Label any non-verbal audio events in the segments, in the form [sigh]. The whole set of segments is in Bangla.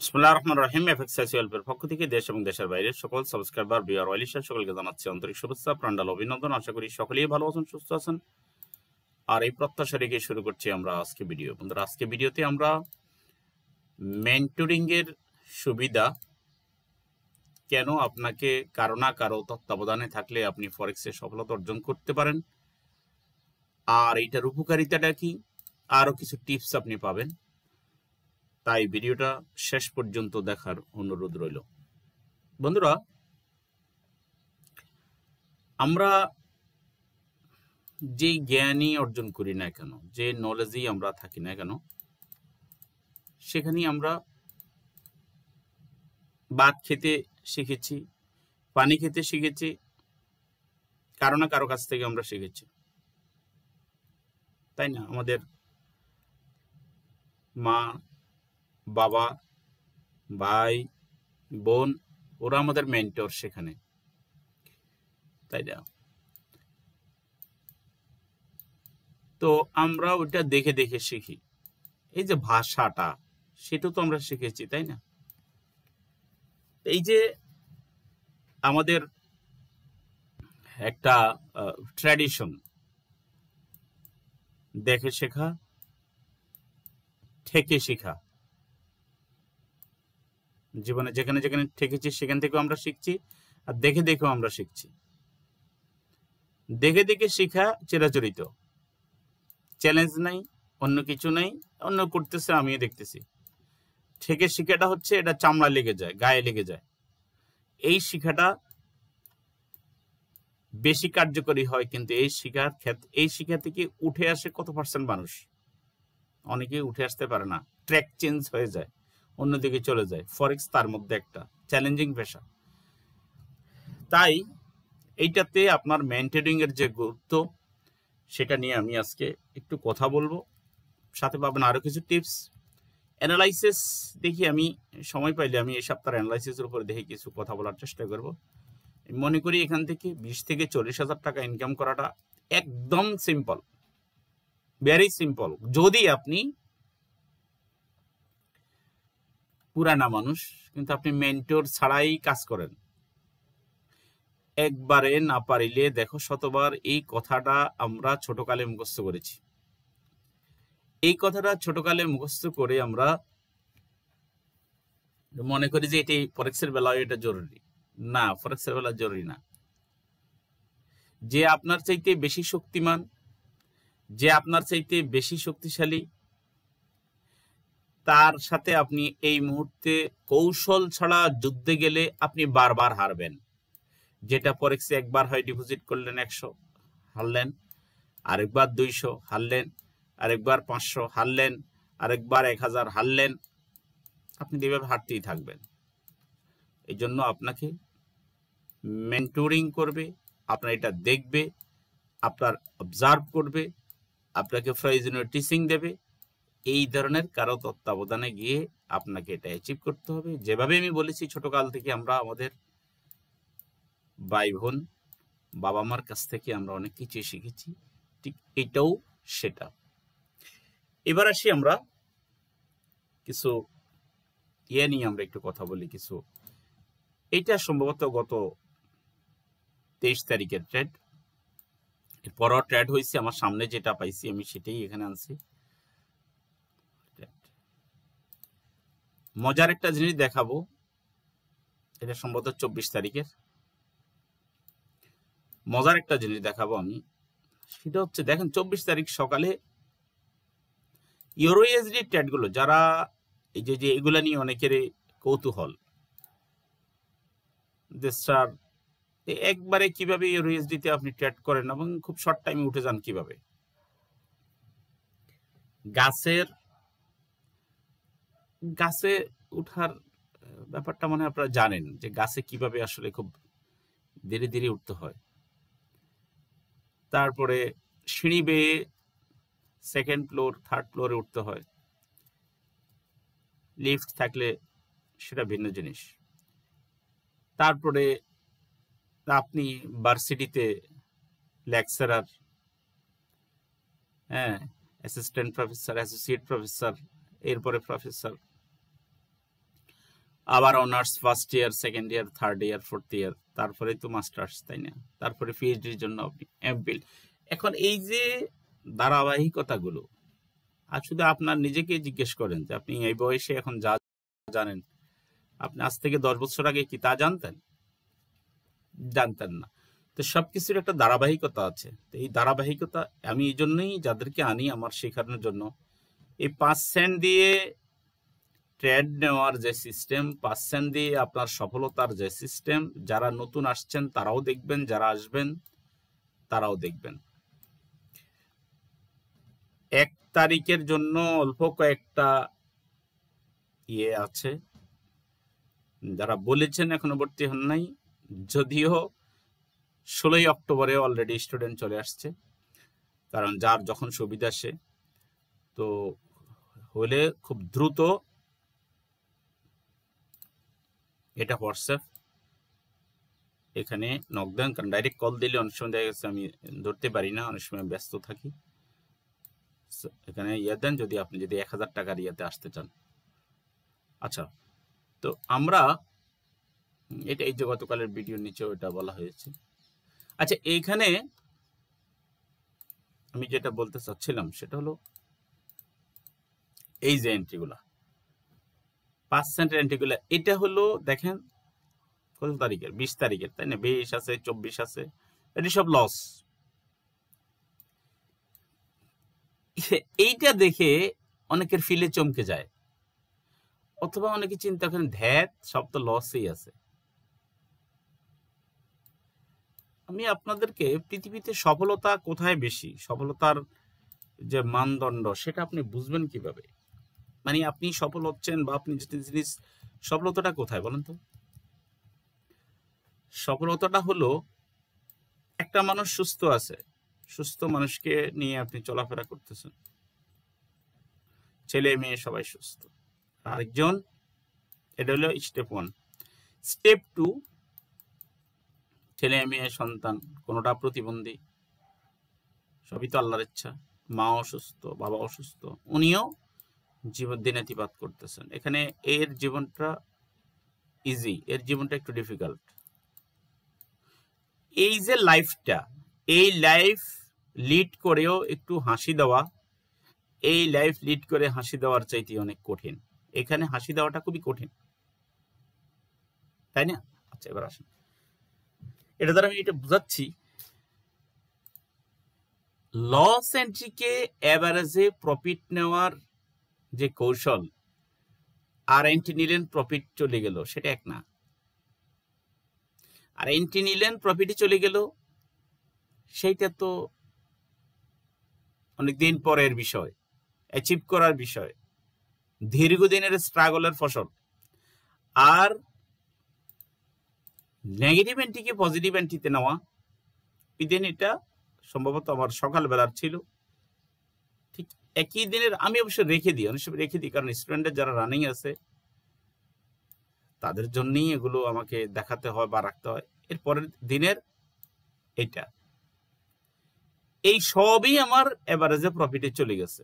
বিসমুল্লাহ রহমান রহিম এফএক্সাইজ ওয়েলফেয়ার পক্ষ থেকে দেশ এবং দেশের বাইরে সকল সাবস্ক্রাইবার বিআর ওয়ালিশা সকলকে জানাচ্ছি আন্তরিক শুভেচ্ছা প্রাণ্ডাল অভিনন্দন আশা করি সকলেই ভালো আছেন সুস্থ আছেন আর এই প্রত্যাশা রেখে শুরু করছি আমরা আজকে ভিডিও বন্ধুরা আজকে ভিডিওতে আমরা মেন্টরিংয়ের সুবিধা কেন আপনাকে কারো না কারো তত্ত্বাবধানে থাকলে আপনি ফরেক্সে সফলতা অর্জন করতে পারেন আর এইটার উপকারিতাটা কি আরও কিছু টিপস আপনি পাবেন তাই ভিডিওটা শেষ পর্যন্ত দেখার অনুরোধ রইল বন্ধুরা আমরা যে জ্ঞানই অর্জন করি না কেন যে নলেজই আমরা থাকি না কেন সেখানে আমরা ভাত খেতে শিখেছি পানি খেতে শিখেছি কারো না কারো কাছ থেকে আমরা শিখেছি তাই না আমাদের মা বাবা ভাই বোন ওরা আমাদের মেন্টর সেখানে তাই না তো আমরা ওইটা দেখে দেখে শিখি এই যে ভাষাটা সেটা তো আমরা শিখেছি তাই না এই যে আমাদের একটা ট্র্যাডিশন দেখে শেখা থেকে শেখা জীবনে যেখানে যেখানে ঠেকেছি সেখান থেকেও আমরা শিখছি আর দেখে দেখেও আমরা শিখছি দেখে দেখে শিখা চিরাচরিত চ্যালেঞ্জ নাই অন্য কিছু নাই অন্য করতেছে আমিও দেখতেছি ঠেকে শিখাটা হচ্ছে এটা চামড়া লেগে যায় গায়ে লেগে যায় এই শিখাটা বেশি কার্যকরী হয় কিন্তু এই শিখার ক্ষেত্রে এই শিখা থেকে উঠে আসে কত পার্সেন্ট মানুষ অনেকেই উঠে আসতে পারে না ট্র্যাক চেঞ্জ হয়ে যায় অন্যদিকে চলে যায় ফরেক্স তার মধ্যে একটা চ্যালেঞ্জিং পেশা তাই এইটাতে আপনার মেনটেনিংয়ের যে গুরুত্ব সেটা নিয়ে আমি আজকে একটু কথা বলবো সাথে পাবেন আরও কিছু টিপস অ্যানালাইসিস দেখি আমি সময় পাইলে আমি এই সপ্তাহের অ্যানালাইসিসের উপরে দেখে কিছু কথা বলার চেষ্টা করব মনে করি এখান থেকে বিশ থেকে চল্লিশ হাজার টাকা ইনকাম করাটা একদম সিম্পল ভেরি সিম্পল যদি আপনি পুরানা মানুষ কিন্তু আপনি মেন্টর ছাড়াই কাজ করেন একবারে না পারিলে দেখো শতবার এই কথাটা আমরা ছোটকালে মুখস্থ করেছি এই কথাটা ছোটকালে মুখস্থ করে আমরা মনে করি যে এটি ফরেক্সের বেলা এটা জরুরি না ফরেক্সের বেলা জরুরি না যে আপনার চাইতে বেশি শক্তিমান যে আপনার চাইতে বেশি শক্তিশালী তার সাথে আপনি এই মুহূর্তে কৌশল ছাড়া যুদ্ধে গেলে আপনি বারবার হারবেন যেটা পরেক্সে একবার হয় ডিপোজিট করলেন একশো হারলেন আরেকবার দুইশো হারলেন আরেকবার পাঁচশো হারলেন আরেকবার এক হাজার হারলেন আপনি এভাবে হারতেই থাকবেন এই জন্য আপনাকে মেন্টরিং করবে আপনার এটা দেখবে আপনার অবজার্ভ করবে আপনাকে প্রয়োজনীয় টিচিং দেবে এই ধরনের কারো তত্ত্বাবধানে গিয়ে আপনাকে এটা অ্যাচিভ করতে হবে যেভাবে আমি বলেছি ছোটকাল থেকে আমরা আমাদের ভাই বোন বাবা মার কাছ থেকে আমরা অনেক কিছুই শিখেছি ঠিক এটাও সেটা এবার আসি আমরা কিছু ইয়ে নিয়ে আমরা একটু কথা বলি কিছু এটা সম্ভবত গত তেইশ তারিখের ট্রেড পর ট্রেড হয়েছে আমার সামনে যেটা পাইছি আমি সেটাই এখানে আনছি মজার একটা জিনিস দেখাবো এটা সম্ভবত চব্বিশ তারিখের মজার একটা জিনিস দেখাবো আমি সেটা হচ্ছে দেখেন চব্বিশ তারিখ সকালে ইউরো ইএসডি ট্যাটগুলো যারা এই যে যে এগুলা নিয়ে অনেকের কৌতূহল স্যার একবারে কিভাবে ইউরো e আপনি ট্যাট করেন এবং খুব শর্ট টাইমে উঠে যান কিভাবে গাছের গাছে উঠার ব্যাপারটা মানে আপনারা জানেন যে গাছে কিভাবে আসলে খুব ধীরে ধীরে উঠতে হয় তারপরে সিঁড়ি বেয়ে সেকেন্ড ফ্লোর থার্ড ফ্লোরে উঠতে হয় লিফট থাকলে সেটা ভিন্ন জিনিস তারপরে আপনি ভার্সিটিতে লেকচারার হ্যাঁ অ্যাসিস্ট্যান্ট প্রফেসর অ্যাসোসিয়েট প্রফেসর এরপরে প্রফেসর আবার honours first year second year third year fourth year তারপরে তো মাস্টার্স তাই না তারপরে পিএইচডির জন্য আপনি বিল এখন এই যে ধারাবাহিকতাগুলো আর শুধু আপনার নিজেকে জিজ্ঞেস করেন যে আপনি এই বয়সে এখন যা জানেন আপনি আজ থেকে দশ বছর আগে কি তা জানতেন জানতেন না তো সব কিছুর একটা ধারাবাহিকতা আছে তো এই ধারাবাহিকতা আমি এই জন্যই যাদেরকে আনি আমার শেখানোর জন্য এই পাঁচ সেন্ট দিয়ে ট্রেড নেওয়ার যে সিস্টেম পাচ্ছেন দিয়ে আপনার সফলতার যে সিস্টেম যারা নতুন আসছেন তারাও দেখবেন যারা আসবেন তারাও দেখবেন এক তারিখের জন্য অল্প কয়েকটা ইয়ে আছে যারা বলেছেন এখনো ভর্তি হন নাই যদিও ষোলোই অক্টোবরে অলরেডি স্টুডেন্ট চলে আসছে কারণ যার যখন সুবিধা সে তো হলে খুব দ্রুত এটা হোয়াটসঅ্যাপ এখানে নকদান কারণ ডাইরেক্ট কল দিলে অনেক সময় দেখা গেছে আমি ধরতে পারি না অনেক সময় ব্যস্ত থাকি এখানে ইয়ে দেন যদি আপনি যদি এক হাজার টাকার ইয়েতে আসতে চান আচ্ছা তো আমরা এটা এই যে গতকালের ভিডিওর নিচেও এটা বলা হয়েছে আচ্ছা এইখানে আমি যেটা বলতে চাচ্ছিলাম সেটা হলো এই যে এন্ট্রিগুলা পার্সেন্ট রেন্টিকুলার এটা হলো দেখেন কত তারিখের বিশ তারিখের তাই না বিশ আছে চব্বিশ আছে এটি সব লস [laughs] এইটা দেখে অনেকের ফিলে চমকে যায় অথবা অনেকে চিন্তা করেন ধ্যাত সব তো লসই আছে আমি আপনাদেরকে পৃথিবীতে সফলতা কোথায় বেশি সফলতার যে মানদণ্ড সেটা আপনি বুঝবেন কিভাবে মানে আপনি সফল হচ্ছেন বা আপনি যেটা জিনিস সফলতাটা কোথায় বলেন তো সফলতাটা হলো একটা মানুষ সুস্থ আছে সুস্থ মানুষকে নিয়ে আপনি চলাফেরা করতেছেন ছেলে মেয়ে সবাই সুস্থ আরেকজন এটা হলো স্টেপ ওয়ান স্টেপ টু ছেলে মেয়ে সন্তান কোনোটা প্রতিবন্ধী সবই তো আল্লাহর ইচ্ছা মা অসুস্থ বাবা অসুস্থ উনিও জীবন দিনাতিপাত করতেছেন এখানে এর জীবনটা ইজি এর জীবনটা একটু ডিফিকাল্ট এই যে লাইফটা এই লাইফ লিড করেও একটু হাসি দেওয়া এই লাইফ লিড করে হাসি দেওয়ার চাইতে অনেক কঠিন এখানে হাসি দেওয়াটা খুবই কঠিন তাই না আচ্ছা এবার আসেন এটা দ্বারা আমি এটা বুঝাচ্ছি লস এন্ট্রিকে অ্যাভারেজে প্রফিট নেওয়ার যে কৌশল আর এনটি নিলেন প্রফিট চলে গেল সেটা এক না আর এনটি নিলেন প্রফিটই চলে গেল সেইটা তো অনেকদিন পরের বিষয় অ্যাচিভ করার বিষয় দীর্ঘদিনের স্ট্রাগলের ফসল আর নেগেটিভ এন্টিকে পজিটিভ এন্টিতে নেওয়া ইদেন এটা সম্ভবত আমার সকালবেলার ছিল একই দিনের আমি অবশ্য রেখে দিই অনেক সময় রেখে দিই কারণ স্টুডেন্টের যারা রানিং আছে তাদের জন্যই এগুলো আমাকে দেখাতে হয় বা রাখতে হয় এর পরের দিনের এটা এই সবই আমার এভারেজে প্রফিটে চলে গেছে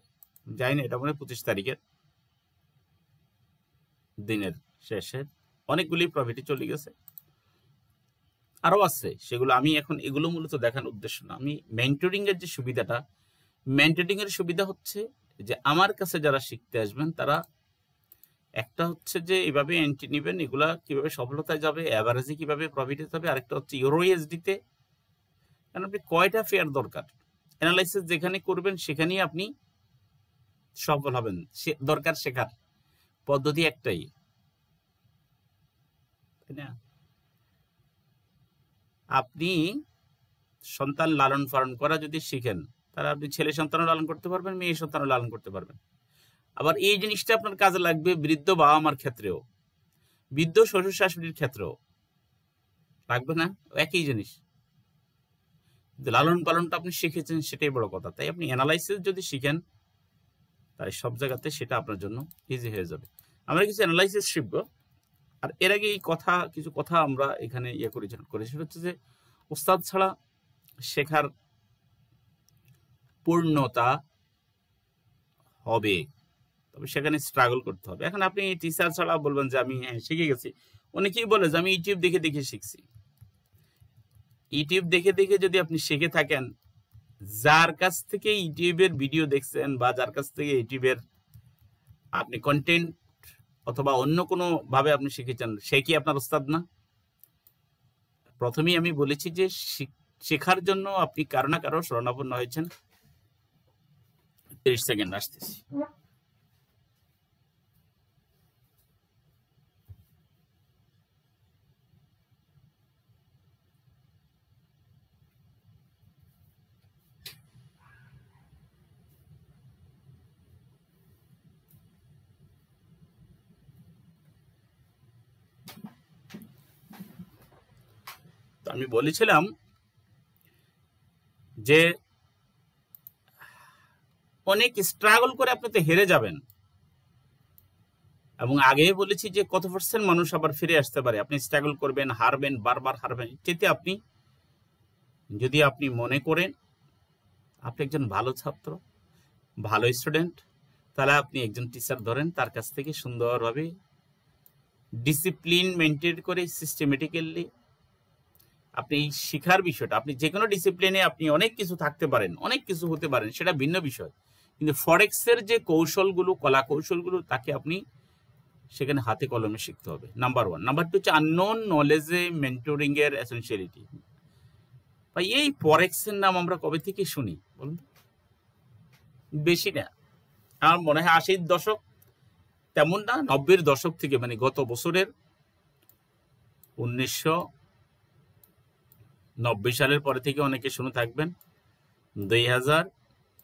যাই না এটা মনে পঁচিশ তারিখের দিনের শেষে অনেকগুলি প্রফিটে চলে গেছে আরও আছে সেগুলো আমি এখন এগুলো মূলত দেখার উদ্দেশ্য না আমি মেন্টরিং এর যে সুবিধাটা মেন্টেটিং এর সুবিধা হচ্ছে যে আমার কাছে যারা শিখতে আসবেন তারা একটা হচ্ছে যে এভাবে এন্ট্রি নেবেন এগুলা কিভাবে সফলতায় যাবে অ্যাভারেজে কিভাবে প্রফিটে যাবে আরেকটা হচ্ছে ইউরো ইএসডিতে কারণ আপনি কয়টা ফেয়ার দরকার অ্যানালাইসিস যেখানে করবেন সেখানেই আপনি সফল হবেন দরকার শেখার পদ্ধতি একটাই আপনি সন্তান লালন পালন করা যদি শিখেন তারা আপনি ছেলে সন্তানও লালন করতে পারবেন মেয়ে সন্তানও লালন করতে পারবেন আবার এই জিনিসটা আপনার কাজে লাগবে বৃদ্ধ বাবা মার ক্ষেত্রেও বৃদ্ধ শ্বশুর শাশুড়ির ক্ষেত্রেও লাগবে না একই জিনিস লালন পালনটা আপনি শিখেছেন সেটাই বড় কথা তাই আপনি অ্যানালাইসিস যদি শিখেন তাই সব জায়গাতে সেটা আপনার জন্য ইজি হয়ে যাবে আমরা কিছু অ্যানালাইসিস শিখবো আর এর আগে এই কথা কিছু কথা আমরা এখানে ইয়ে করেছিলাম করেছি হচ্ছে যে উস্তাদ ছাড়া শেখার পূর্ণতা হবে তবে সেখানে স্ট্রাগল করতে হবে এখন আপনি টিচার ছাড়া বলবেন যে আমি হ্যাঁ শিখে গেছি অনেকেই বলে যে আমি ইউটিউব দেখে দেখে শিখছি ইউটিউব দেখে দেখে যদি আপনি শিখে থাকেন যার কাছ থেকে ইউটিউবের ভিডিও দেখছেন বা যার কাছ থেকে ইউটিউবের আপনি কন্টেন্ট অথবা অন্য কোনো ভাবে আপনি শিখেছেন সে কি আপনার ওস্তাদ না প্রথমেই আমি বলেছি যে শেখার জন্য আপনি কারো না কারো শরণাপন্ন হয়েছেন ত্রিশ সেকেন্ড আসতেছি আমি বলেছিলাম যে অনেক স্ট্রাগল করে আপনি তো হেরে যাবেন এবং আগে বলেছি যে কত পার্সেন্ট মানুষ আবার ফিরে আসতে পারে আপনি স্ট্রাগল করবেন হারবেন বারবার হারবেন যেতে আপনি যদি আপনি মনে করেন আপনি একজন ভালো ছাত্র ভালো স্টুডেন্ট তাহলে আপনি একজন টিচার ধরেন তার কাছ থেকে সুন্দরভাবে ডিসিপ্লিন মেনটেন করে সিস্টেমেটিক্যালি আপনি এই শিখার বিষয়টা আপনি যে কোনো ডিসিপ্লিনে আপনি অনেক কিছু থাকতে পারেন অনেক কিছু হতে পারেন সেটা ভিন্ন বিষয় কিন্তু ফরেক্সের যে কৌশলগুলো কলা কৌশলগুলো তাকে আপনি সেখানে হাতে কলমে শিখতে হবে নাম্বার ওয়ান নাম্বার টু হচ্ছে আননোন নলেজে মেন্টোরিংয়ের এসেন্সিয়ালিটি ভাই এই ফরেক্সের নাম আমরা কবে থেকে শুনি বলুন বেশি না আমার মনে হয় আশির দশক তেমন না নব্বইয়ের দশক থেকে মানে গত বছরের উনিশশো নব্বই সালের পরে থেকে অনেকে শুনে থাকবেন দুই হাজার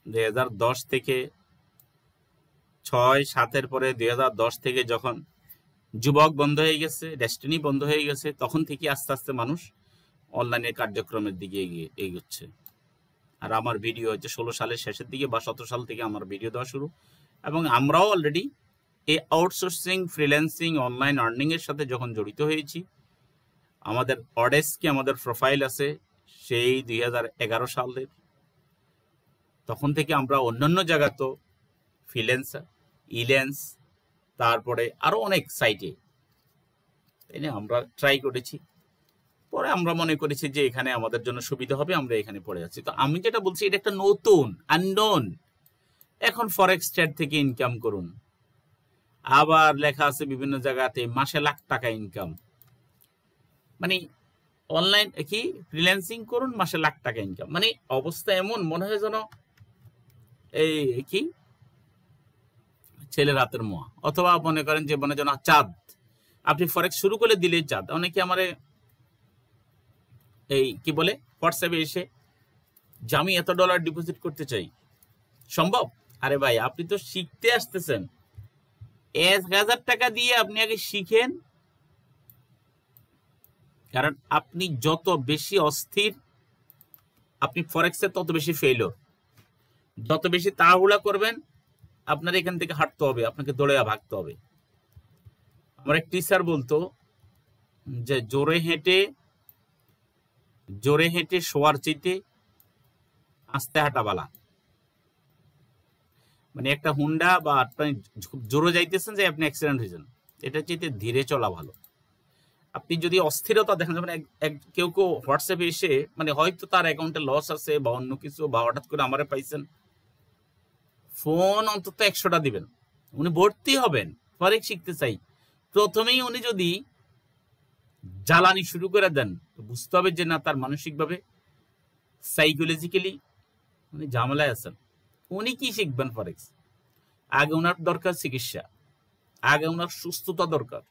2010 থেকে ছয় সাতের পরে দুই থেকে যখন যুবক বন্ধ হয়ে গেছে ডেস্টিনি বন্ধ হয়ে গেছে তখন থেকে আস্তে আস্তে মানুষ অনলাইনের কার্যক্রমের দিকে এগিয়ে এগোচ্ছে আর আমার ভিডিও হচ্ছে ষোলো সালের শেষের দিকে বা সতেরো সাল থেকে আমার ভিডিও দেওয়া শুরু এবং আমরাও অলরেডি এই আউটসোর্সিং ফ্রিল্যান্সিং অনলাইন আর্নিংয়ের সাথে যখন জড়িত হয়েছি আমাদের অডেস্কি আমাদের প্রোফাইল আছে সেই দুই সালের তখন থেকে আমরা অন্যান্য জায়গা তো ফ্রিল্যান্সার ইলেন্স তারপরে আরও অনেক সাইটে তাই না আমরা ট্রাই করেছি পরে আমরা মনে করেছি যে এখানে আমাদের জন্য সুবিধা হবে আমরা এখানে পড়ে যাচ্ছি তো আমি যেটা বলছি এটা একটা নতুন আননোন এখন ফরেক্স ট্রেড থেকে ইনকাম করুন আবার লেখা আছে বিভিন্ন জায়গাতে মাসে লাখ টাকা ইনকাম মানে অনলাইন কি ফ্রিল্যান্সিং করুন মাসে লাখ টাকা ইনকাম মানে অবস্থা এমন মনে হয় যেন এই কি ছেলে রাতের মোয়া অথবা মনে করেন যে মনে যেন চাঁদ আপনি ফরেক্স শুরু করে দিলে চাঁদ অনেকে আমার এই কি বলে হোয়াটসঅ্যাপে এসে যে আমি এত ডলার ডিপোজিট করতে চাই সম্ভব আরে ভাই আপনি তো শিখতে আসতেছেন এক হাজার টাকা দিয়ে আপনি আগে শিখেন কারণ আপনি যত বেশি অস্থির আপনি ফরেক্সে তত বেশি ফেলোর যত বেশি তাড়াহুড়া করবেন আপনার এখান থেকে হাঁটতে হবে আপনাকে দৌড়ে ভাগতে হবে আমার এক টিচার বলতো যে জোরে হেঁটে জোরে হেঁটে শোয়ার চেতে আস্তে হাঁটা বালা মানে একটা হুন্ডা বা আপনি জোরে যাইতেছেন যে আপনি অ্যাক্সিডেন্ট হয়েছেন এটা চেতে ধীরে চলা ভালো আপনি যদি অস্থিরতা দেখেন যেমন কেউ কেউ হোয়াটসঅ্যাপে এসে মানে হয়তো তার অ্যাকাউন্টে লস আছে বা অন্য কিছু বা হঠাৎ করে আমারে পাইছেন ফোন অন্তত একশোটা দিবেন উনি ভর্তি হবেন ফরেক শিখতে চাই প্রথমেই উনি যদি জ্বালানি শুরু করে দেন তো বুঝতে হবে যে না তার মানসিকভাবে সাইকোলজিক্যালি উনি ঝামেলায় আছেন উনি কি শিখবেন ফরেক্স আগে ওনার দরকার চিকিৎসা আগে ওনার সুস্থতা দরকার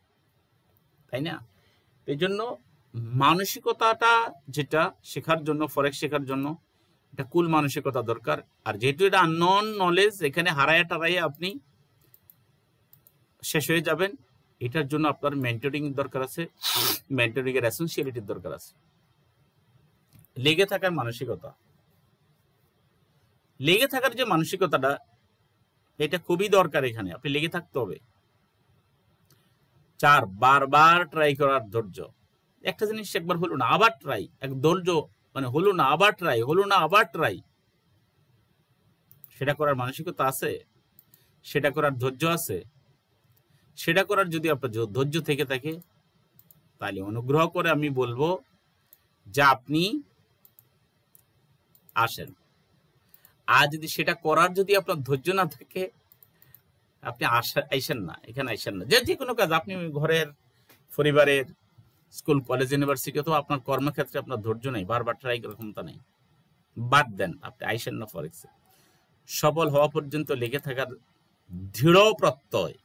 তাই না এই জন্য মানসিকতাটা যেটা শেখার জন্য ফরেক্স শেখার জন্য এটা কুল মানসিকতা দরকার আর যেহেতু এটা আনন নলেজ এখানে হারায় টারাইয়া আপনি শেষ হয়ে যাবেন এটার জন্য আপনার মেন্টরিং দরকার আছে মেন্টরিং এর অ্যাসেন্সিয়ালিটির দরকার আছে লেগে থাকার মানসিকতা লেগে থাকার যে মানসিকতাটা এটা খুবই দরকার এখানে আপনি লেগে থাকতে হবে চার বারবার ট্রাই করার ধৈর্য একটা জিনিস একবার হলো না আবার ট্রাই এক ধৈর্য মানে হলো না আবার ট্রাই হলো না আবার ট্রাই সেটা করার মানসিকতা আছে সেটা করার ধৈর্য আছে সেটা করার যদি আপনার ধৈর্য থেকে থাকে তাহলে অনুগ্রহ করে আমি বলবো যে আপনি আসেন আর যদি সেটা করার যদি আপনার ধৈর্য না থাকে আপনি আসেন না এখানে আসেন না যে যে কোনো কাজ আপনি ঘরের পরিবারের স্কুল কলেজ ইউনিভার্সিটি অথবা আপনার কর্মক্ষেত্রে আপনার ধৈর্য নেই বারবার ট্রাই করার ক্ষমতা নেই বাদ দেন আপনি আইসেন না ফরেক্সে সফল হওয়া পর্যন্ত লেগে থাকার দৃঢ় প্রত্যয়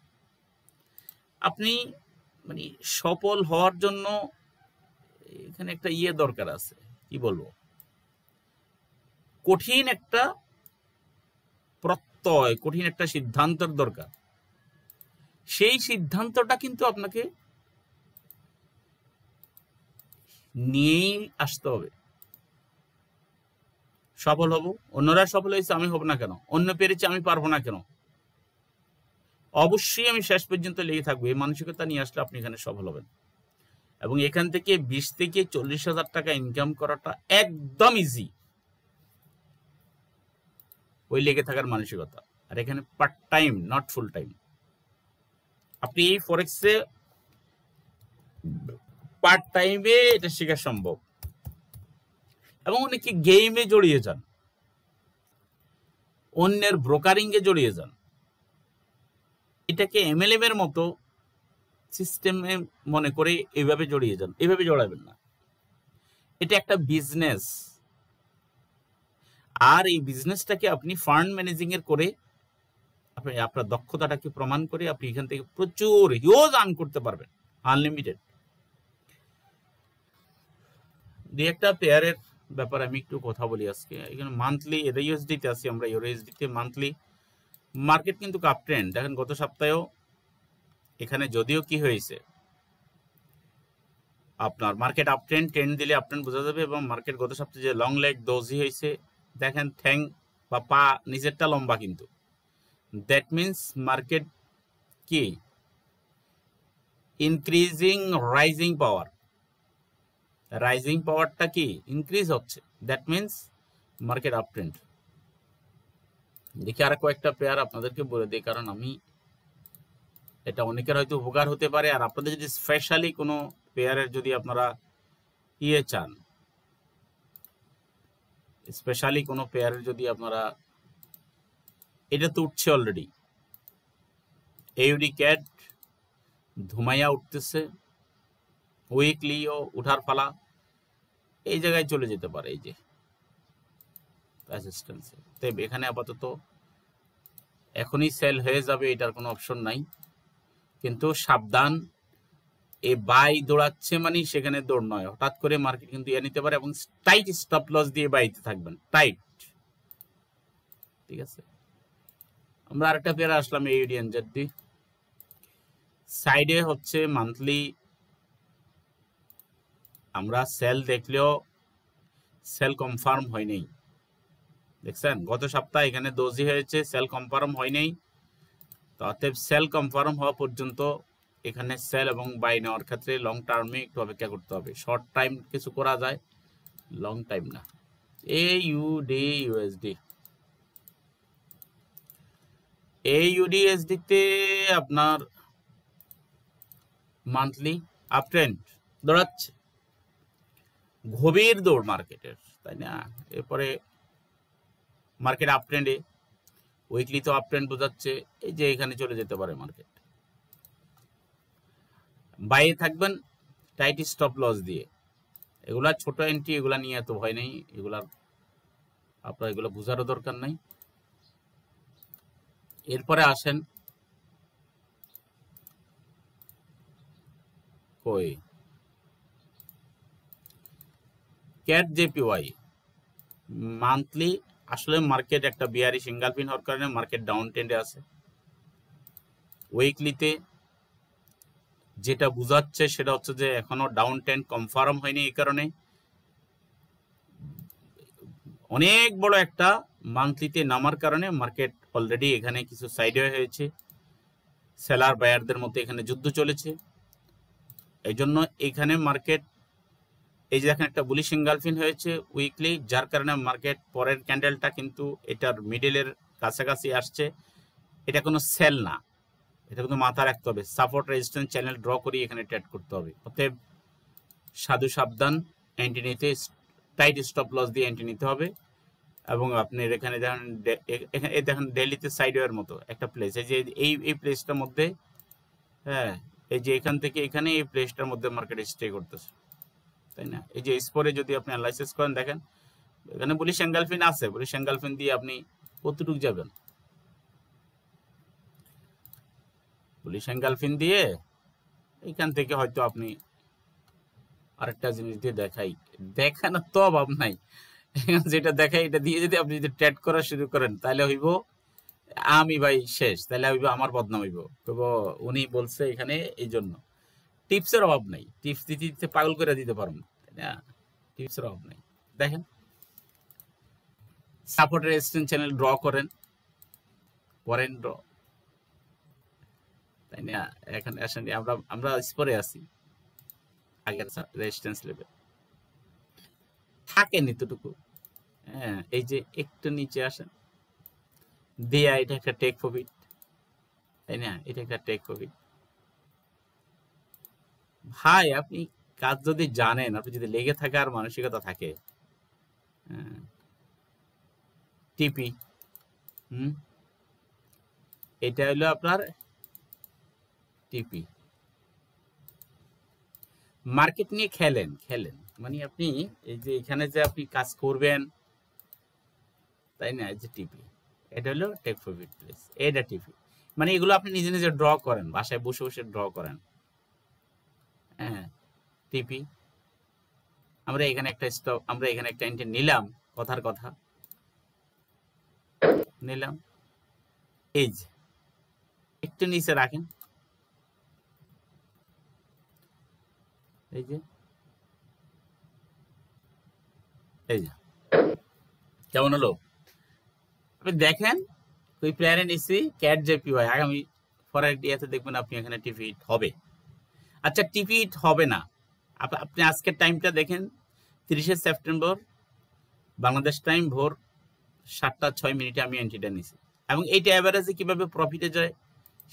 আপনি মানে সফল হওয়ার জন্য এখানে একটা ইয়ে দরকার আছে কি বলবো কঠিন একটা প্রত্যয় কঠিন একটা সিদ্ধান্তের দরকার সেই সিদ্ধান্তটা কিন্তু আপনাকে নিয়েই আসতে হবে সফল হব অন্যরা সফল হয়েছে আমি হব না কেন অন্য পেরেছে আমি পারবো না কেন অবশ্যই আমি শেষ পর্যন্ত লেগে থাকবো এই মানসিকতা নিয়ে আসলে আপনি এখানে সফল হবেন এবং এখান থেকে বিশ থেকে চল্লিশ হাজার টাকা ইনকাম করাটা একদম ইজি ওই লেগে থাকার মানসিকতা আর এখানে part time not full time আপনি এই ফরেক্সে পার্ট টাইমে এটা শেখা সম্ভব এবং অনেকে গেমে জড়িয়ে যান অন্যের ব্রোকারিংয়ে জড়িয়ে যান এটাকে এমএলএম এর মতো সিস্টেমে মনে করে এইভাবে জড়িয়ে যান এইভাবে জড়াবেন না এটা একটা বিজনেস আর এই বিজনেসটাকে আপনি ফান্ড ম্যানেজিং এর করে আপনি আপনার দক্ষতাটাকে প্রমাণ করে আপনি এখান থেকে প্রচুর হিউজ আর্ন করতে পারবেন আনলিমিটেড দুই একটা পেয়ারের ব্যাপারে আমি একটু কথা বলি আজকে এখানে মান্থলি এটা ইউএসডিতে আছি আমরা ইউএসডিতে মান্থলি মার্কেট কিন্তু কাপ ট্রেন্ড দেখেন গত সপ্তাহেও এখানে যদিও কি হয়েছে আপনার মার্কেট আপ ট্রেন্ড ট্রেন্ড দিলে আপ ট্রেন্ড বোঝা যাবে এবং মার্কেট গত সপ্তাহে যে লং লেগ দোজি হয়েছে দেখেন ঠ্যাং বা পা নিজেরটা লম্বা কিন্তু দ্যাট মিন্স মার্কেট কি ইনক্রিজিং রাইজিং পাওয়ার রাইজিং পাওয়ারটা কি ইনক্রিজ হচ্ছে that means market up trend দেখি আর কয়েকটা পেয়ার আপনাদেরকে বলে দিই কারণ আমি এটা অনেকের হয়তো উপকার হতে পারে আর আপনাদের যদি স্পেশালি কোনো পেয়ারের যদি আপনারা ইয়ে চান স্পেশালি কোনো পেয়ারের যদি আপনারা এটা তো উঠছে অলরেডি এইউডি ক্যাট ধুমাইয়া উঠতেছে উইকলিও উঠার ফালা এই জায়গায় চলে যেতে পারে এই যে অ্যাসিস্ট্যান্সে তো এখানে আপাতত এখনই সেল হয়ে যাবে এটার কোনো অপশন নাই কিন্তু সাবধান এ বাই দৌড়াচ্ছে মানে সেখানে দৌড় নয় হঠাৎ করে মার্কেট কিন্তু ইয়ে নিতে পারে এবং টাইট স্টপ লস দিয়ে বাইতে থাকবেন টাইট ঠিক আছে আমরা আরেকটা পেয়ারা আসলাম এই ইউডিয়ান জেডটি সাইডে হচ্ছে মান্থলি আমরা সেল দেখলেও সেল কনফার্ম হয় নাই দেখছেন গত সপ্তাহে এখানে দোজি হয়েছে সেল কনফার্ম হয় নাই তো অতএব সেল কনফার্ম হওয়া পর্যন্ত এখানে সেল এবং বাই নেওয়ার ক্ষেত্রে লং টার্মে একটু অপেক্ষা করতে হবে শর্ট টাইম কিছু করা যায় লং টাইম না এ ইউডি ইউএসডি এ ইউডিএসডিতে আপনার মান্থলি আপ ট্রেন্ড দৌড়াচ্ছে গভীর দৌড় মার্কেটের তাই না এরপরে মার্কেট আপ ট্রেন্ডে উইকলি তো আপ ট্রেন্ড বোঝাচ্ছে এই যে এখানে চলে যেতে পারে মার্কেট বাইরে থাকবেন টাইট স্টপ লস দিয়ে এগুলা ছোট এন্ট্রি এগুলা নিয়ে এত ভয় নেই এগুলার আপনার এগুলো বোঝারও দরকার নাই এরপরে আসেন কই ক্যাট জেপিওয়াই মান্থলি আসলে মার্কেট একটা বিয়ারি সিঙ্গালপিন হওয়ার কারণে মার্কেট ডাউন ট্রেন্ডে আছে উইকলিতে যেটা বোঝাচ্ছে সেটা হচ্ছে যে এখনো ডাউন ট্রেন্ড কনফার্ম হয়নি এই কারণে অনেক বড় একটা মান্থলিতে নামার কারণে মার্কেট অলরেডি এখানে কিছু সাইড হয়েছে সেলার বায়ারদের মধ্যে এখানে যুদ্ধ চলেছে এই জন্য এখানে মার্কেট এই যে দেখেন একটা বুলিশ ইঙ্গালফিন হয়েছে উইকলি যার কারণে মার্কেট পরের ক্যান্ডেলটা কিন্তু এটার মিডিলের কাছাকাছি আসছে এটা কোনো সেল না এটা কিন্তু মাথা রাখতে হবে সাপোর্ট রেজিস্ট্যান্স চ্যানেল ড্র করি এখানে ট্রেড করতে হবে অতএব সাধু সাবধান অ্যান্টি নিতে টাইট স্টপ লস দিয়ে এন্ট্রি নিতে হবে এবং আপনি এখানে দেখেন এখানে দেখেন ডেলিতে সাইডওয়ের মতো একটা প্লেস এই যে এই এই প্লেসটার মধ্যে হ্যাঁ এই যে এখান থেকে এখানে এই প্লেসটার মধ্যে মার্কেট স্টে করতেছে তাই না এই যে স্পোরে যদি আপনি অ্যানালাইসিস করেন দেখেন এখানে বলি সেঙ্গালফিন আছে বলি সেঙ্গালফিন দিয়ে আপনি কতটুকু যাবেন বলি সেঙ্গালফিন দিয়ে এখান থেকে হয়তো আপনি আরেকটা জিনিস দিয়ে দেখাই দেখানোর তো অভাব নাই যেটা দেখাই এটা দিয়ে যদি আপনি যদি ট্যাট করা শুরু করেন তাহলে হইব আমি ভাই শেষ তাহলে হইব আমার বদনাম হইব তবু উনি বলছে এখানে এই জন্য টিপসের অভাব নাই টিপস দিতে দিতে পাগল করে দিতে পারবো তাই না টিপসের অভাব নাই দেখেন সাপোর্টের এক্সটেন চ্যানেল ড্র করেন করেন ড্র তাই না এখন আসেন আমরা আমরা স্পরে আছি আগের রেজিস্ট্যান্স লেভেল থাকেন এতটুকু হ্যাঁ এই যে একটু নিচে আসেন দেয়া এটা একটা টেক প্রফিট তাই না এটা একটা টেক প্রফিট ভাই আপনি কাজ যদি জানেন আপনি যদি লেগে থাকে আর মানসিকতা থাকে হ্যাঁ। টিপি হম এটা হলো আপনার টিপি মার্কেট নিয়ে খেলেন খেলেন মানে আপনি এই যে এখানে যে আপনি কাজ করবেন তাই না যে টিপি এটা হলো টেক ফরবিট প্লেস এটা টিপি মানে এগুলো আপনি নিজে নিজে ড্র করেন বাসায় বসে বসে ড্র করেন টিপি আমরা এখানে একটা স্টপ আমরা এখানে একটা এন্ট্রি নিলাম কথার কথা নিলাম এই একটু নিচে রাখেন এই যে এই যে কেমন হলো আপনি দেখেন ওই প্যারেন্ট ইসি ক্যাট যে পিওয়াই আগামী ফরেক্ট ইয়াতে দেখবেন আপনি এখানে টিফিট হবে আচ্ছা টিফিট হবে না আপনি আজকের টাইমটা দেখেন তিরিশে সেপ্টেম্বর বাংলাদেশ টাইম ভোর সাতটা ছয় মিনিটে আমি এন্ট্রিটা নিছি এবং এইটা অ্যাভারেজে কীভাবে প্রফিটে যায়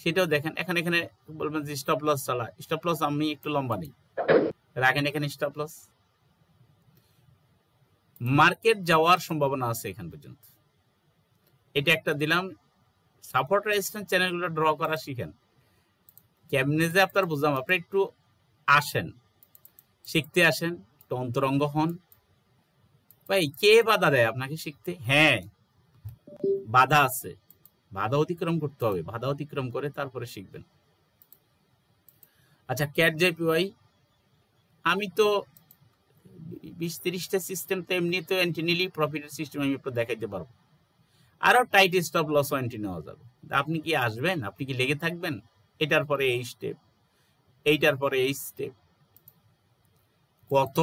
সেটাও দেখেন এখানে এখানে বলবেন যে স্টপ লস চালা স্টপ লস আমি একটু লম্বা নেই রাখেন এখানে স্টপ লস মার্কেট যাওয়ার সম্ভাবনা আছে এখান পর্যন্ত এটা একটা দিলাম সাপোর্ট রেজিস্ট্যান্স চ্যানেলগুলো ড্র করা শিখেন কেমনে যে আপনার বুঝলাম আপনি একটু আসেন শিখতে আসেন তো অন্তরঙ্গ হন ভাই কে বাধা দেয় আপনাকে শিখতে হ্যাঁ বাধা আছে বাধা অতিক্রম করতে হবে বাধা অতিক্রম করে তারপরে শিখবেন আচ্ছা ক্যাট জেপিওয়াই আমি তো বিশ তিরিশটা সিস্টেম তো এমনি তো অ্যান্টিনিলি প্রফিটের সিস্টেম আমি একটু দেখাইতে পারবো আরও টাইট স্টপ লস অ্যান্টি নেওয়া যাবে আপনি কি আসবেন আপনি কি লেগে থাকবেন এটার পরে এই স্টেপ এইটার পরে এই স্টেপ কত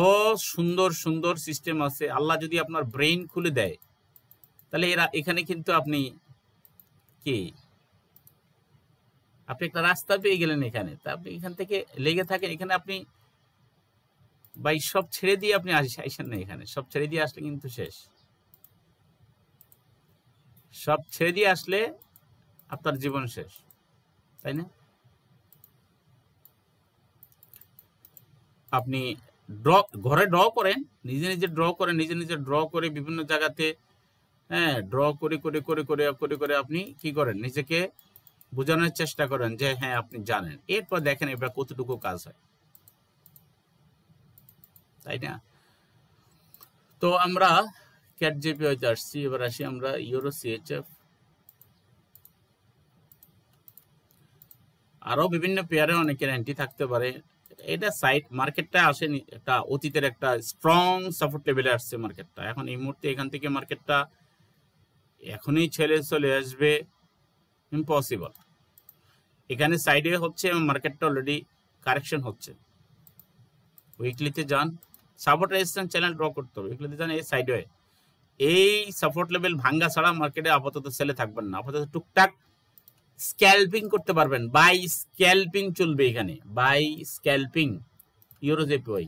সুন্দর সুন্দর সিস্টেম আছে আল্লাহ যদি আপনার ব্রেইন খুলে দেয় তাহলে এরা এখানে কিন্তু আপনি কি আপনি একটা রাস্তা পেয়ে গেলেন এখানে তা আপনি এখান থেকে লেগে থাকেন এখানে আপনি বাই সব ছেড়ে দিয়ে আপনি আসেন না এখানে সব ছেড়ে দিয়ে আসলে কিন্তু শেষ সব ছেড়ে দিয়ে আসলে আপনার জীবন শেষ তাই না আপনি ড্র ঘরে ড্র করেন নিজে নিজে ড্র করেন নিজে নিজে ড্র করে বিভিন্ন জায়গাতে হ্যাঁ ড্র করে করে করে করে করে করে আপনি কি করেন নিজেকে বোঝানোর চেষ্টা করেন যে হ্যাঁ আপনি জানেন এরপর দেখেন এবার কতটুকু কাজ হয় তাই না তো আমরা ক্যাট জিপি হয়তো আসছি এবার আসি আমরা ইউরো সিএচএফ আরও বিভিন্ন পেয়ারে অনেকের অ্যান্টি থাকতে পারে এটা সাইড মার্কেটটা আসেনি একটা অতীতের একটা স্ট্রং সাপোর্ট লেভেলে আসছে মার্কেটটা এখন এই মুহূর্তে এখান থেকে মার্কেটটা এখনই ছেলে চলে আসবে ইম্পসিবল এখানে সাইডে হচ্ছে মার্কেটটা অলরেডি কারেকশন হচ্ছে উইকলিতে যান সাপোর্ট রেজিস্ট্যান্স চ্যানেল ড্র করতে হবে উইকলিতে যান এই সাইডে এই সাপোর্ট লেভেল ভাঙ্গা ছাড়া মার্কেটে আপাতত সেলে থাকবেন না আপাতত টুকটাক স্ক্যাল্পিং করতে পারবেন বাই স্ক্যাল্পিং চলবে এখানে বাই স্ক্যাল্পিং ইউরোজ এপিওয়াই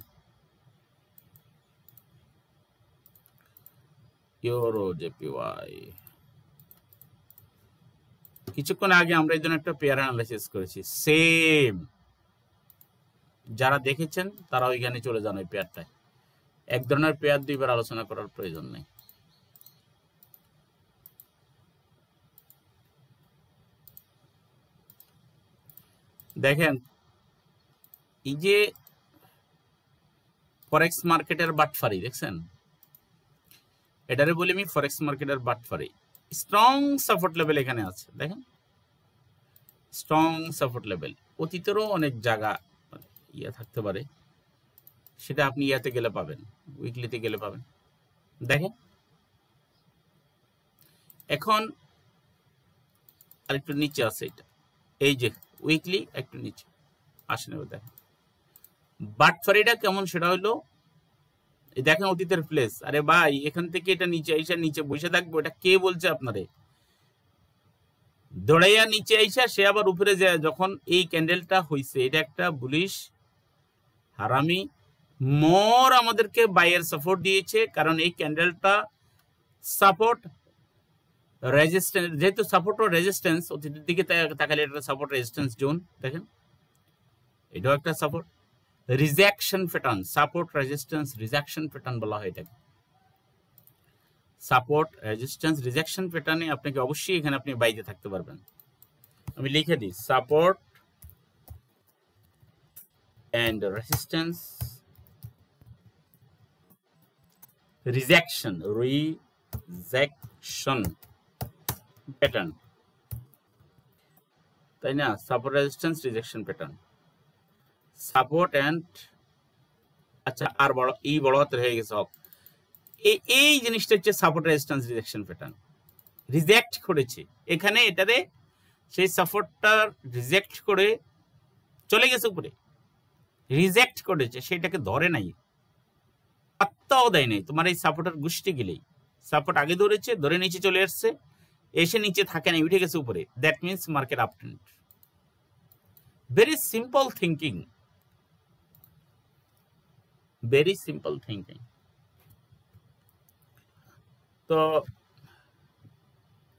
ইউরোজ এপিওয়াই কিছুক্ষণ আগে আমরা এই জন্য একটা পেয়ার অ্যানালাইসিস করেছি সেম যারা দেখেছেন তারা ওইখানে চলে যান ওই পেয়ারটায় এক ধরনের পেয়ার দুইবার আলোচনা করার প্রয়োজন নেই দেখেন এই যে ফরেক্স মার্কেটের বাটফারি দেখছেন এটারে বলি আমি ফরেক্স মার্কেটের বাটফারি স্ট্রং সাপোর্ট লেভেল এখানে আছে দেখেন স্ট্রং সাপোর্ট লেভেল অতীতেরও অনেক জায়গা ইয়ে থাকতে পারে সেটা আপনি ইয়াতে গেলে পাবেন উইকলিতে গেলে পাবেন দেখেন এখন আরেকটু নিচে আছে এটা এই যে উইকলি একটু নিচে আসেন এবার দেখেন বাটফারিটা কেমন সেটা হলো দেখেন অতীতের প্লেস আরে ভাই এখান থেকে এটা নিচে আইসা নিচে বসে থাকবো এটা কে বলছে আপনারে দড়াইয়া নিচে আইসা সে আবার উপরে যায় যখন এই ক্যান্ডেলটা হইছে এটা একটা বুলিশ হারামি মোর আমাদেরকে বাইয়ের সাপোর্ট দিয়েছে কারণ এই ক্যান্ডেলটা সাপোর্ট রেজিস্ট্যান্স যেহেতু সাপোর্ট ও রেজিস্ট্যান্স অতীতের দিকে তাকালে এটা সাপোর্ট রেজিস্ট্যান্স জোন দেখেন এটাও একটা support rejection pattern support resistance rejection pattern বলা হয় এটাকে সাপোর্ট রেজিস্ট্যান্স রিজ্যাকশন প্যাটার্নে আপনাকে অবশ্যই এখানে আপনি বাইতে থাকতে পারবেন আমি লিখে দিই support and resistance rejection rejection pattern তাই না support resistance rejection pattern support and আচ্ছা আর বড় ই বড় হাতের হয়ে গেছে এই এই জিনিসটা হচ্ছে support resistance rejection pattern reject করেছে এখানে এটারে সেই সাপোর্টটা রিজেক্ট করে চলে গেছে উপরে রিজেক্ট করেছে সেটাকে ধরে নাই পাত্তাও দেয় নাই তোমার এই সাপোর্টার গোষ্ঠী গেলেই সাপোর্ট আগে ধরেছে ধরে নিচে চলে আসছে এসে নিচে থাকে না উঠে গেছে উপরে that means market uptrend very simple thinking very simple thinking তো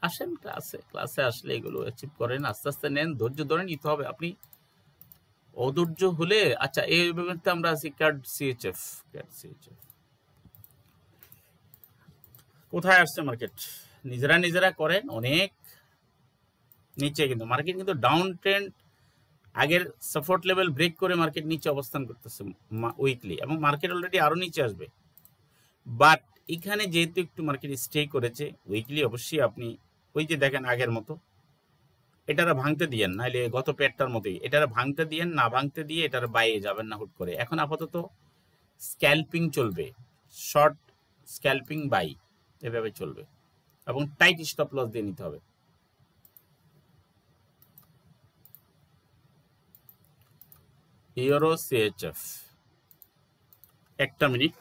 আসেন ক্লাসে ক্লাসে আসলে এগুলো অ্যাচিভ করেন আস্তে আস্তে নেন ধৈর্য ধরে নিতে হবে আপনি অধৈর্য হলে আচ্ছা এই ব্যাপারে আমরা আছি ক্যাট সিএইচএফ ক্যাট সিএইচএফ কোথায় আসছে মার্কেট নিজেরা নিজেরা করেন অনেক নিচে কিন্তু মার্কেট কিন্তু ডাউন ট্রেন্ড আগের সাপোর্ট লেভেল ব্রেক করে মার্কেট নিচে অবস্থান করতেছে উইকলি এবং মার্কেট অলরেডি আরও নিচে আসবে বাট এখানে যেহেতু একটু মার্কেট স্টে করেছে উইকলি অবশ্যই আপনি ওই যে দেখেন আগের মতো এটারা ভাঙতে দিয়েন নাহলে গত পেটটার মতোই এটারা ভাঙতে দিয়েন না ভাঙতে দিয়ে এটার বাইরে যাবেন না হুট করে এখন আপাতত স্ক্যাল্পিং চলবে শর্ট স্ক্যাল্পিং বাই এভাবে চলবে এবং টাইট স্টপ লস দিয়ে নিতে হবে ইউরো সিএচএফ একটা মিনিট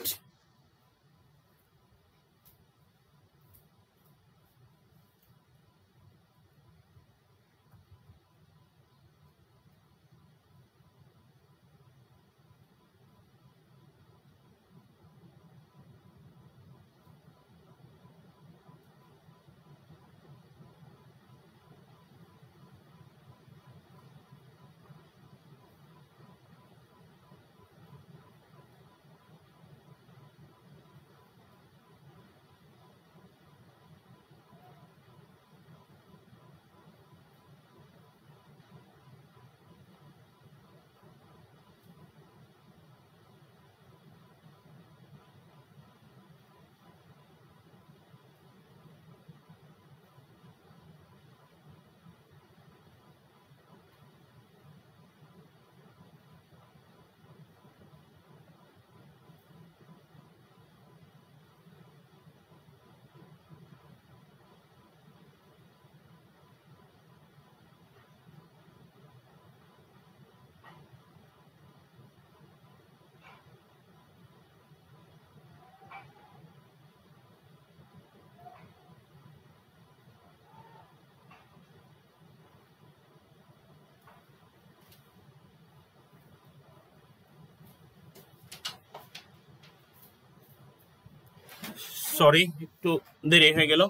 সরি একটু দেরি হয়ে গেল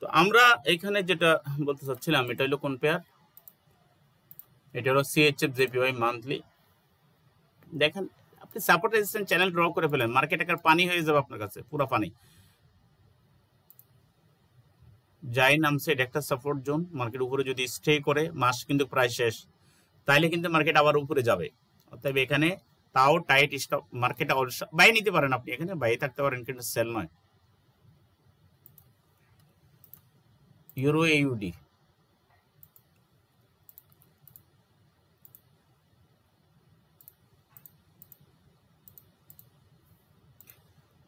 তো আমরা এখানে যেটা বলতে চাচ্ছিলাম এটা হলো কোন পেয়ার এটা হলো সিএচএফ জেপিওয়াই মান্থলি দেখেন আপনি সাপোর্ট রেজিস্ট্যান্ট চ্যানেল ড্র করে ফেলেন মার্কেট একটা পানি হয়ে যাবে আপনার কাছে পুরো পানি যাই নামছে এটা একটা সাপোর্ট জোন মার্কেট উপরে যদি স্টে করে মাস কিন্তু প্রায় শেষ তাইলে কিন্তু মার্কেট আবার উপরে যাবে অতএব এখানে তাও tight stock market also buy নিতে পারেন আপনি এখানে বাই থাকতে পারেন কিন্তু সেল নয় euro AUD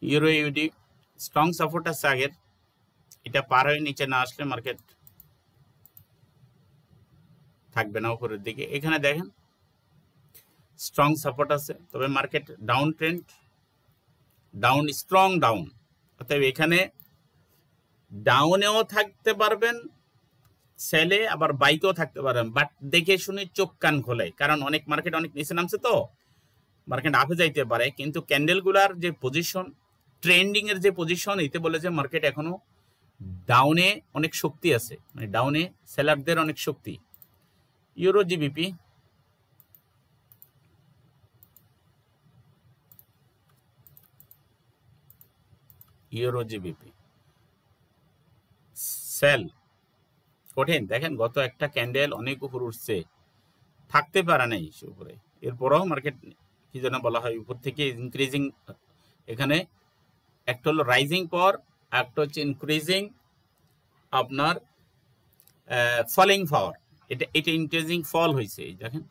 euro AUD strong support আছে আগের এটা পার হয়ে নিচে না আসলে মার্কেট থাকবে না উপরের দিকে এখানে দেখেন স্ট্রং সাপোর্ট আছে তবে market down trend down strong down অতএব এখানে ডাউনেও থাকতে পারবেন সেলে আবার বাইকেও থাকতে পারেন বাট দেখে শুনে চোখ কান খোলে কারণ অনেক মার্কেট অনেক নিচে নামছে তো মার্কেট আপে যাইতে পারে কিন্তু ক্যান্ডেলগুলার যে পজিশন ট্রেন্ডিং এর যে পজিশন এতে বলে যে মার্কেট এখনো ডাউনে অনেক শক্তি আছে মানে ডাউনে সেলারদের অনেক শক্তি euro GBP euro GBP sell কঠিন দেখেন গত একটা ক্যান্ডেল অনেক উপর উঠছে থাকতে পারে না এই উপরে এরপরেও মার্কেট কি যেন বলা হয় উপর থেকে ইনক্রিজিং এখানে একটা হলো রাইজিং পর একটা হচ্ছে ইনক্রিজিং আপনার ফলিং পাওয়ার এটা এটা ইনক্রিজিং ফল হয়েছে দেখেন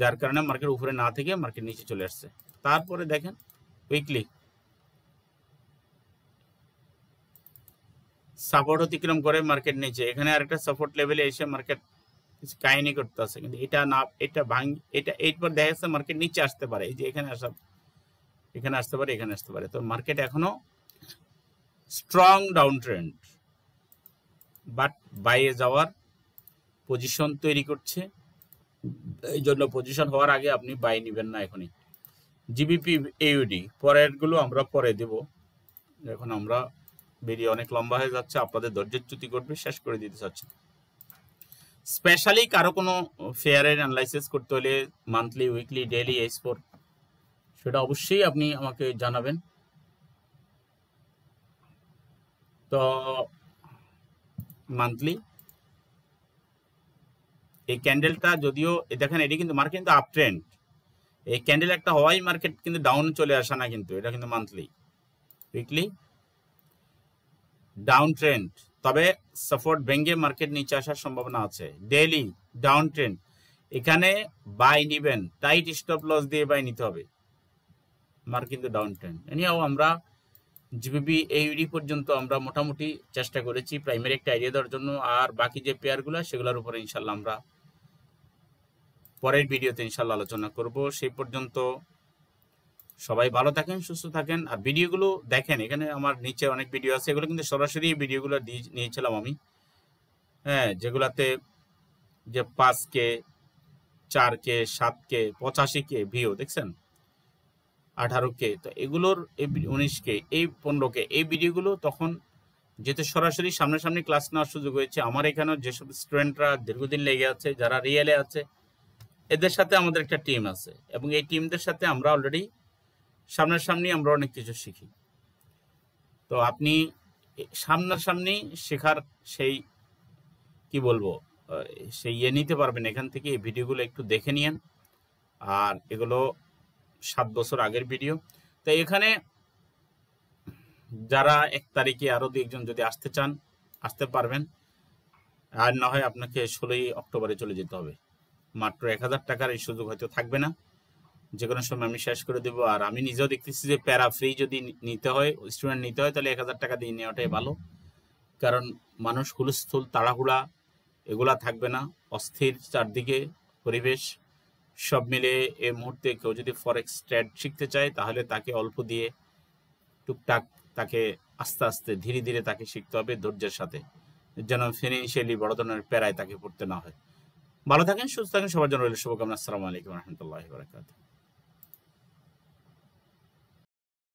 যার কারণে মার্কেট উপরে না থেকে মার্কেট নিচে চলে আসছে তারপরে দেখেন উইকলি সাপোর্ট অতিক্রম করে মার্কেট নিচে এখানে আরেকটা সাপোর্ট লেভেলে এসে মার্কেট কিছু কাহিনি করতেছে কিন্তু এটা না এটা ভাঙ এটা এইটবার দেখা যাচ্ছে মার্কেট নিচে আসতে পারে এই যে এখানে আসা এখানে আসতে পারে এখানে আসতে পারে তো মার্কেট এখনো স্ট্রং ডাউন ট্রেন্ড বাট বাইরে যাওয়ার পজিশন তৈরি করছে এই জন্য পজিশন হওয়ার আগে আপনি বাই নেবেন না এখনই জিবিপি পরের পরেরগুলো আমরা পরে দেব এখন আমরা বেরিয়ে অনেক লম্বা হয়ে যাচ্ছে আপনাদের ধৈর্যের চ্যুতি করবে শেষ করে দিতে চাচ্ছি স্পেশালি কারো কোনো ফেয়ারের অ্যানালাইসিস করতে হলে monthly weekly daily H four সেটা অবশ্যই আপনি আমাকে জানাবেন তো মান্থলি এই ক্যান্ডেলটা যদিও দেখেন এটি কিন্তু মার্কেট কিন্তু আপ ট্রেন্ড এই ক্যান্ডেল একটা হওয়াই মার্কেট কিন্তু ডাউন চলে আসা না কিন্তু এটা কিন্তু মান্থলি উইকলি ডাউন ট্রেন্ড তবে সাপোর্ট ভেঙ্গে মার্কেট নিচে আসার সম্ভাবনা আছে ডেইলি ডাউন ট্রেন্ড এখানে বাই নিবেন টাইট স্টপ লস দিয়ে বাই নিতে হবে মার্কিন কিন্তু ডাউন ট্রেন্ড এনিহাও আমরা জিবিবি এইডি পর্যন্ত আমরা মোটামুটি চেষ্টা করেছি প্রাইমারি একটা আইডিয়া দেওয়ার জন্য আর বাকি যে পেয়ারগুলো সেগুলোর উপরে ইনশাল্লাহ আমরা পরের ভিডিওতে ইনশাল্লাহ আলোচনা করব সেই পর্যন্ত সবাই ভালো থাকেন সুস্থ থাকেন আর ভিডিওগুলো দেখেন এখানে আমার নিচে অনেক ভিডিও আছে এগুলো কিন্তু সরাসরি ভিডিওগুলো দিয়ে নিয়েছিলাম আমি হ্যাঁ যেগুলাতে যে পাঁচ কে চার কে সাত কে পঁচাশি কে ভিও দেখছেন আঠারো কে তো এগুলোর এই উনিশ কে এই পনেরো কে এই ভিডিওগুলো তখন যেহেতু সরাসরি সামনাসামনি ক্লাস নেওয়ার সুযোগ হয়েছে আমার এখানে যেসব স্টুডেন্টরা দীর্ঘদিন লেগে আছে যারা রিয়েলে আছে এদের সাথে আমাদের একটা টিম আছে এবং এই টিমদের সাথে আমরা অলরেডি সামনাসামনি আমরা অনেক কিছু শিখি তো আপনি সামনাসামনি শেখার সেই কি বলবো সেই ইয়ে নিতে পারবেন এখান থেকে এই ভিডিওগুলো একটু দেখে নিন আর এগুলো সাত বছর আগের ভিডিও তো এখানে যারা এক তারিখে আরও দু একজন যদি আসতে চান আসতে পারবেন আর না হয় আপনাকে ষোলোই অক্টোবরে চলে যেতে হবে মাত্র এক হাজার টাকার এই সুযোগ হয়তো থাকবে না যে কোনো সময় আমি শেষ করে দেবো আর আমি নিজেও দেখতেছি যে প্যারা ফ্রি যদি নিতে হয় স্টুডেন্ট নিতে হয় তাহলে এক হাজার টাকা দিয়ে নেওয়াটাই ভালো কারণ মানুষ হুলস্থুল তাড়াহুড়া এগুলা থাকবে না অস্থির চারদিকে পরিবেশ সব মিলে এ মুহূর্তে কেউ যদি ফরেক্স ট্রেড শিখতে চায় তাহলে তাকে অল্প দিয়ে টুকটাক তাকে আস্তে আস্তে ধীরে ধীরে তাকে শিখতে হবে ধৈর্যের সাথে যেন ফিনান্সিয়ালি বড় ধরনের প্যারায় তাকে পড়তে না হয় ভালো থাকেন সুস্থ থাকেন সবার জন্য শুভকামনা আসসালামু আলাইকুম রহমতুল্লাহ বরাকাতুহ